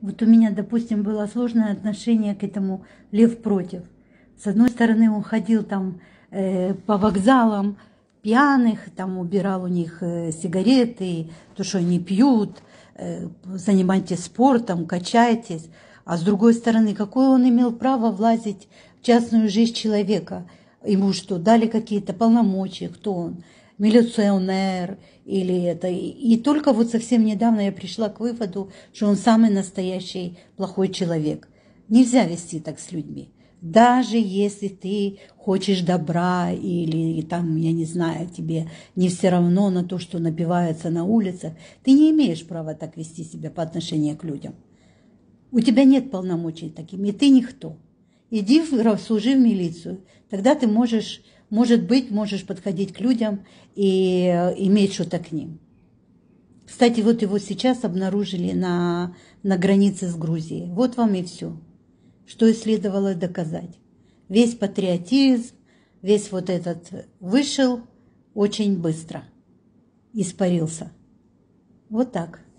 Вот у меня, допустим, было сложное отношение к этому «Лев против». С одной стороны, он ходил там э, по вокзалам пьяных, там убирал у них э, сигареты, то, что они пьют, э, занимайтесь спортом, качайтесь. А с другой стороны, какое он имел право влазить в частную жизнь человека? Ему что, дали какие-то полномочия, кто он? милиционер или это. И только вот совсем недавно я пришла к выводу, что он самый настоящий плохой человек. Нельзя вести так с людьми. Даже если ты хочешь добра или там, я не знаю, тебе не все равно на то, что напиваются на улицах, ты не имеешь права так вести себя по отношению к людям. У тебя нет полномочий такими, и ты никто. Иди служи в милицию, тогда ты можешь может быть, можешь подходить к людям и э, иметь что-то к ним. Кстати, вот его сейчас обнаружили на, на границе с Грузией. Вот вам и все, что и следовало доказать. Весь патриотизм, весь вот этот вышел очень быстро, испарился. Вот так.